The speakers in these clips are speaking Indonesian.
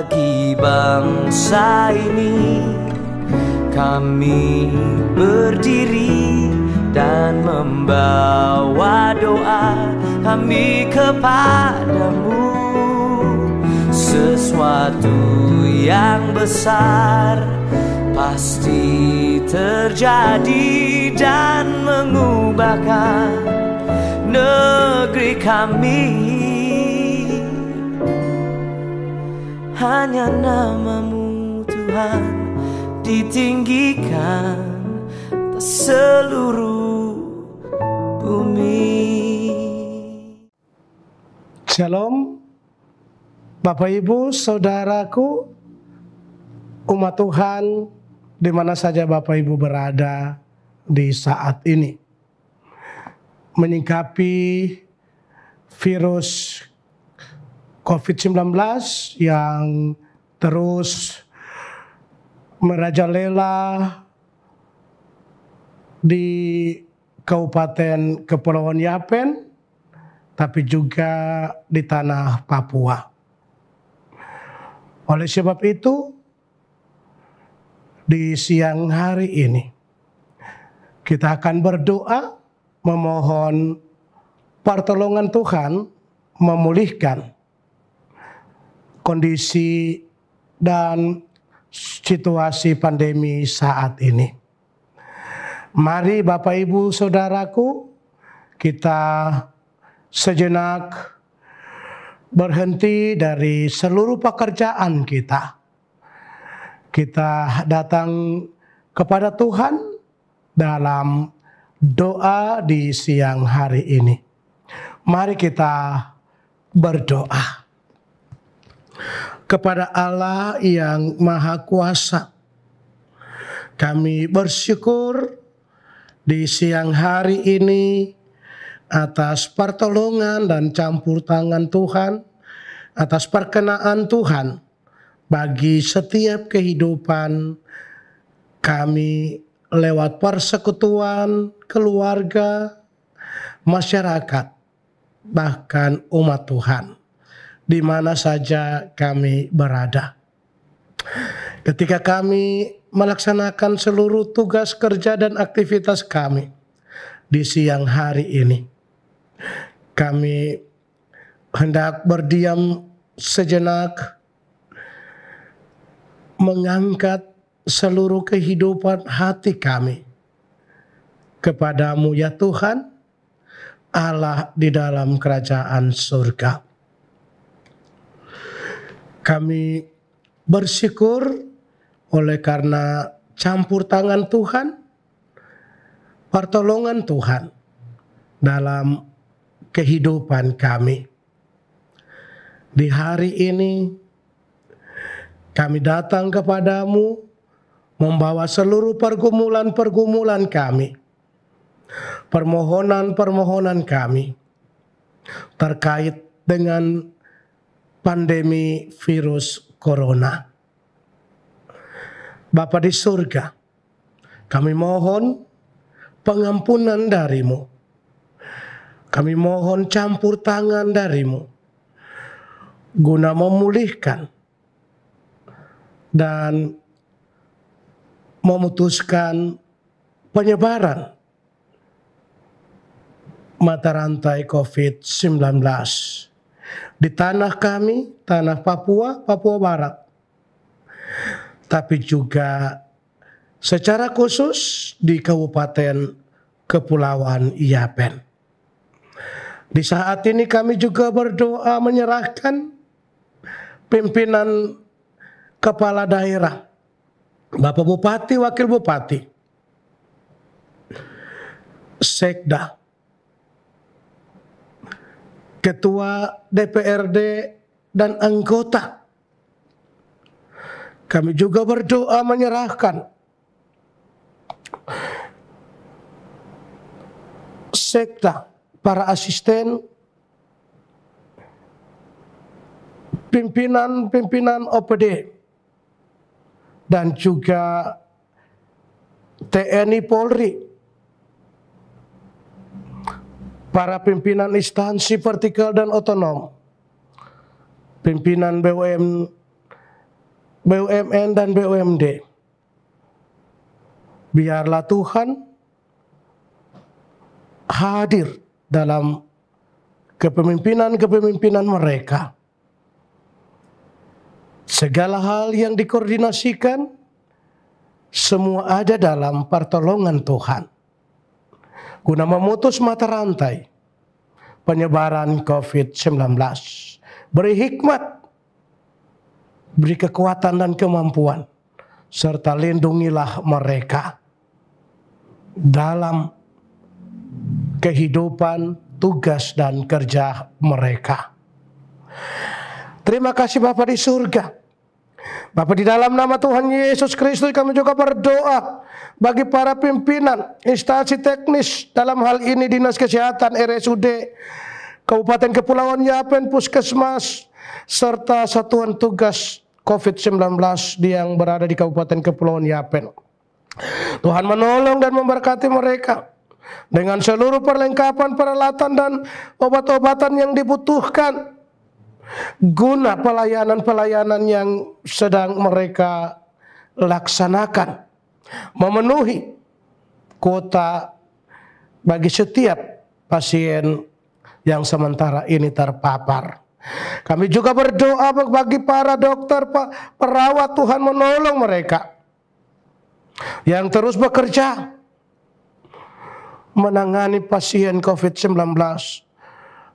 bagi bangsa ini Kami berdiri dan membawa doa kami kepadamu Sesuatu yang besar pasti terjadi dan mengubahkan negeri kami Hanya namamu Tuhan ditinggikan ke seluruh bumi Shalom Bapak Ibu, Saudaraku Umat Tuhan di mana saja Bapak Ibu berada di saat ini menyingkapi virus COVID-19 yang terus merajalela di Kabupaten Kepulauan Yapen, tapi juga di tanah Papua. Oleh sebab itu, di siang hari ini, kita akan berdoa memohon pertolongan Tuhan memulihkan kondisi dan situasi pandemi saat ini. Mari Bapak Ibu Saudaraku kita sejenak berhenti dari seluruh pekerjaan kita. Kita datang kepada Tuhan dalam doa di siang hari ini. Mari kita berdoa kepada Allah yang Maha Kuasa. Kami bersyukur di siang hari ini atas pertolongan dan campur tangan Tuhan, atas perkenaan Tuhan bagi setiap kehidupan kami lewat persekutuan, keluarga, masyarakat, bahkan umat Tuhan di mana saja kami berada. Ketika kami melaksanakan seluruh tugas kerja dan aktivitas kami di siang hari ini, kami hendak berdiam sejenak, mengangkat seluruh kehidupan hati kami kepadamu, ya Tuhan, Allah di dalam kerajaan surga. Kami bersyukur oleh karena campur tangan Tuhan, pertolongan Tuhan dalam kehidupan kami. Di hari ini kami datang kepadamu membawa seluruh pergumulan-pergumulan kami, permohonan-permohonan kami terkait dengan pandemi virus corona. Bapa di surga, kami mohon pengampunan darimu. Kami mohon campur tangan darimu guna memulihkan dan memutuskan penyebaran mata rantai COVID-19 di tanah kami, tanah Papua, Papua Barat. Tapi juga secara khusus di Kabupaten Kepulauan Yapen. Di saat ini kami juga berdoa menyerahkan pimpinan kepala daerah, Bapak Bupati, Wakil Bupati, Sekda, ketua DPRD dan anggota. Kami juga berdoa menyerahkan sekta para asisten pimpinan-pimpinan OPD dan juga TNI Polri para pimpinan instansi vertikal dan otonom, pimpinan BUM, BUMN dan BUMD. Biarlah Tuhan hadir dalam kepemimpinan-kepemimpinan mereka. Segala hal yang dikoordinasikan, semua ada dalam pertolongan Tuhan guna memutus mata rantai penyebaran COVID-19. Beri hikmat, beri kekuatan dan kemampuan, serta lindungilah mereka dalam kehidupan, tugas, dan kerja mereka. Terima kasih Bapak di surga Bapak di dalam nama Tuhan Yesus Kristus kami juga berdoa bagi para pimpinan instansi teknis dalam hal ini Dinas Kesehatan RSUD Kabupaten Kepulauan Yapen Puskesmas serta satuan tugas COVID-19 yang berada di Kabupaten Kepulauan Yapen. Tuhan menolong dan memberkati mereka dengan seluruh perlengkapan, peralatan dan obat-obatan yang dibutuhkan guna pelayanan-pelayanan yang sedang mereka laksanakan memenuhi kuota bagi setiap pasien yang sementara ini terpapar. Kami juga berdoa bagi para dokter, perawat Tuhan menolong mereka yang terus bekerja menangani pasien COVID-19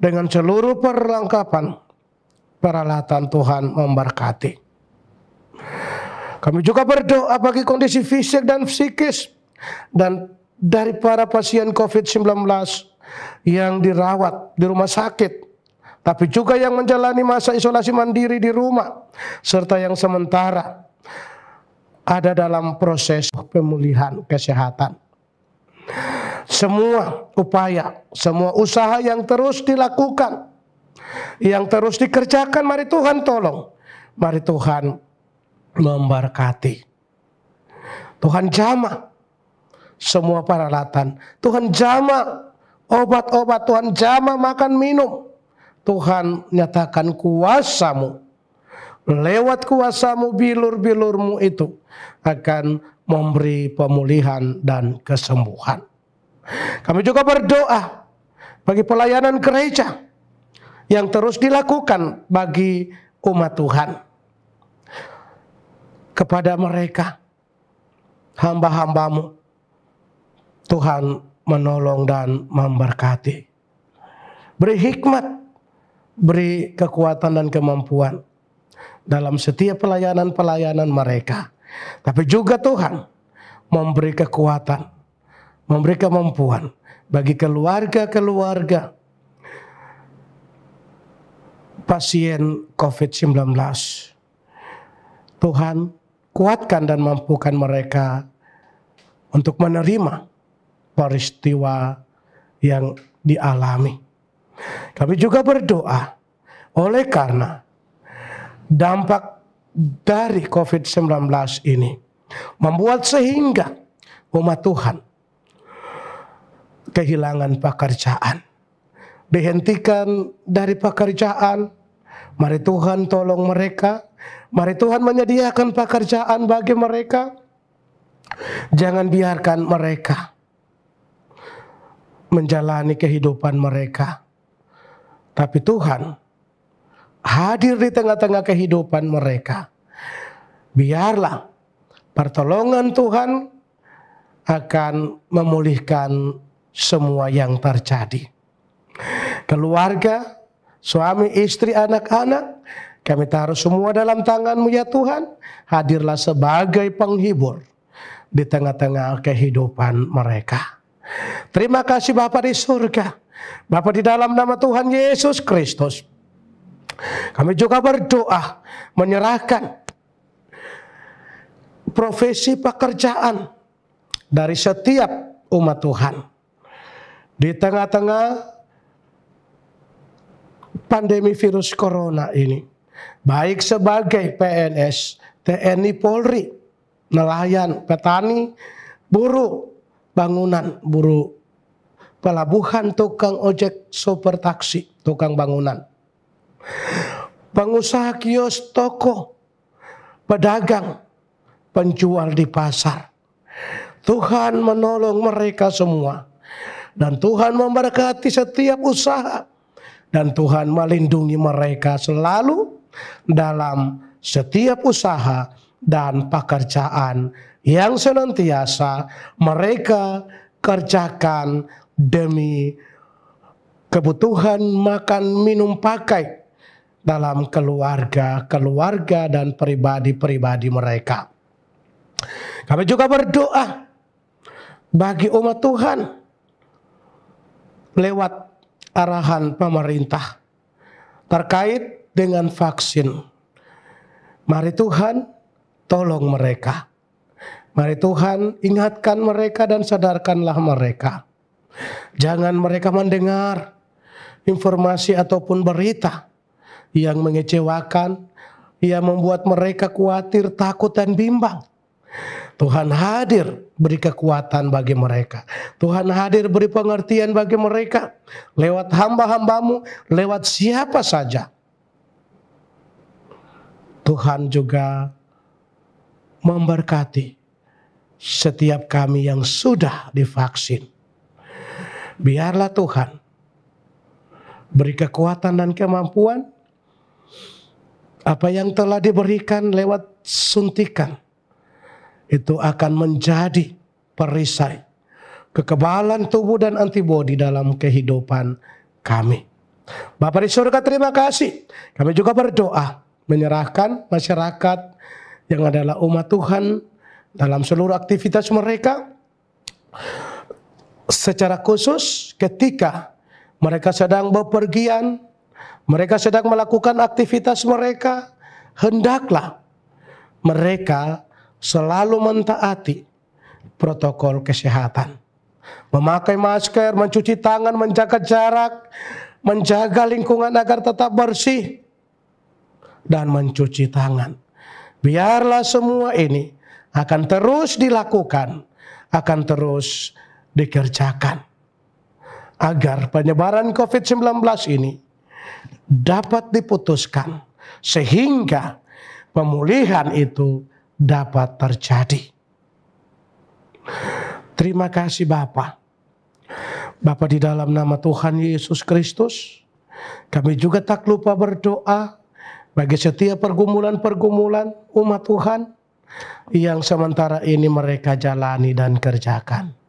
dengan seluruh perlengkapan peralatan Tuhan memberkati. Kami juga berdoa bagi kondisi fisik dan psikis dan dari para pasien COVID-19 yang dirawat di rumah sakit, tapi juga yang menjalani masa isolasi mandiri di rumah, serta yang sementara ada dalam proses pemulihan kesehatan. Semua upaya, semua usaha yang terus dilakukan yang terus dikerjakan. Mari Tuhan tolong. Mari Tuhan memberkati. Tuhan jamah semua peralatan. Tuhan jamah obat-obat. Tuhan jamah makan minum. Tuhan nyatakan kuasamu. Lewat kuasamu bilur-bilurmu itu akan memberi pemulihan dan kesembuhan. Kami juga berdoa bagi pelayanan gereja yang terus dilakukan bagi umat Tuhan. Kepada mereka, hamba-hambamu, Tuhan menolong dan memberkati. Beri hikmat, beri kekuatan dan kemampuan dalam setiap pelayanan-pelayanan mereka. Tapi juga Tuhan memberi kekuatan, memberi kemampuan bagi keluarga-keluarga pasien COVID-19. Tuhan kuatkan dan mampukan mereka untuk menerima peristiwa yang dialami. Kami juga berdoa oleh karena dampak dari COVID-19 ini membuat sehingga umat Tuhan kehilangan pekerjaan, dihentikan dari pekerjaan, Mari Tuhan tolong mereka. Mari Tuhan menyediakan pekerjaan bagi mereka. Jangan biarkan mereka menjalani kehidupan mereka. Tapi Tuhan hadir di tengah-tengah kehidupan mereka. Biarlah pertolongan Tuhan akan memulihkan semua yang terjadi. Keluarga suami, istri, anak-anak. Kami taruh semua dalam tanganmu ya Tuhan. Hadirlah sebagai penghibur di tengah-tengah kehidupan mereka. Terima kasih Bapak di surga. Bapak di dalam nama Tuhan Yesus Kristus. Kami juga berdoa menyerahkan profesi pekerjaan dari setiap umat Tuhan. Di tengah-tengah pandemi virus corona ini. Baik sebagai PNS, TNI Polri, nelayan, petani, buruh, bangunan, buruh, pelabuhan, tukang ojek, sopir taksi, tukang bangunan. Pengusaha kios, toko, pedagang, penjual di pasar. Tuhan menolong mereka semua. Dan Tuhan memberkati setiap usaha dan Tuhan melindungi mereka selalu dalam setiap usaha dan pekerjaan yang senantiasa mereka kerjakan demi kebutuhan makan minum pakai dalam keluarga-keluarga dan pribadi-pribadi mereka. Kami juga berdoa bagi umat Tuhan lewat arahan pemerintah terkait dengan vaksin. Mari Tuhan tolong mereka. Mari Tuhan ingatkan mereka dan sadarkanlah mereka. Jangan mereka mendengar informasi ataupun berita yang mengecewakan, yang membuat mereka khawatir, takut, dan bimbang. Tuhan hadir beri kekuatan bagi mereka. Tuhan hadir beri pengertian bagi mereka. Lewat hamba-hambamu, lewat siapa saja. Tuhan juga memberkati setiap kami yang sudah divaksin. Biarlah Tuhan beri kekuatan dan kemampuan apa yang telah diberikan lewat suntikan itu akan menjadi perisai kekebalan tubuh dan antibodi dalam kehidupan kami. Bapak di surga terima kasih. Kami juga berdoa menyerahkan masyarakat yang adalah umat Tuhan dalam seluruh aktivitas mereka secara khusus ketika mereka sedang bepergian, mereka sedang melakukan aktivitas mereka, hendaklah mereka selalu mentaati protokol kesehatan. Memakai masker, mencuci tangan, menjaga jarak, menjaga lingkungan agar tetap bersih, dan mencuci tangan. Biarlah semua ini akan terus dilakukan, akan terus dikerjakan. Agar penyebaran COVID-19 ini dapat diputuskan sehingga pemulihan itu dapat terjadi. Terima kasih Bapak. Bapak di dalam nama Tuhan Yesus Kristus, kami juga tak lupa berdoa bagi setiap pergumulan-pergumulan umat Tuhan yang sementara ini mereka jalani dan kerjakan.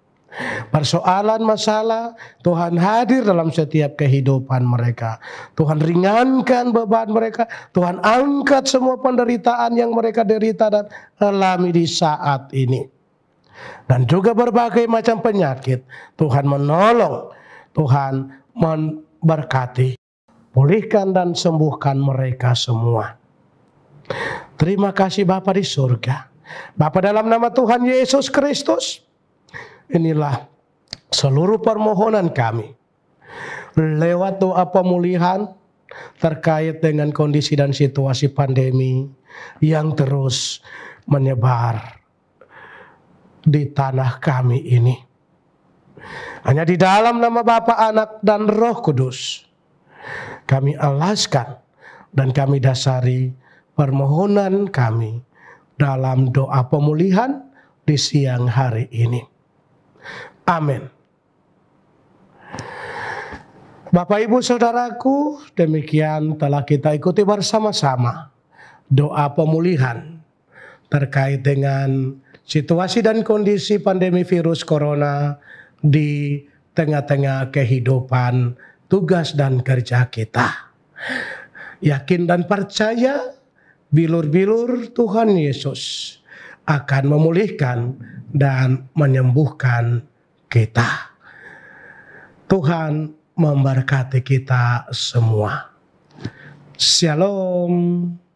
Persoalan masalah Tuhan hadir dalam setiap kehidupan mereka. Tuhan ringankan beban mereka. Tuhan angkat semua penderitaan yang mereka derita dan alami di saat ini. Dan juga berbagai macam penyakit. Tuhan menolong. Tuhan memberkati. Pulihkan dan sembuhkan mereka semua. Terima kasih Bapa di surga. Bapa dalam nama Tuhan Yesus Kristus. Inilah seluruh permohonan kami lewat doa pemulihan terkait dengan kondisi dan situasi pandemi yang terus menyebar di tanah kami ini. Hanya di dalam nama Bapa, Anak, dan Roh Kudus kami alaskan dan kami dasari permohonan kami dalam doa pemulihan di siang hari ini. Amin. Bapak Ibu Saudaraku, demikian telah kita ikuti bersama-sama doa pemulihan terkait dengan situasi dan kondisi pandemi virus corona di tengah-tengah kehidupan tugas dan kerja kita. Yakin dan percaya bilur-bilur Tuhan Yesus akan memulihkan dan menyembuhkan kita. Tuhan memberkati kita semua. Shalom.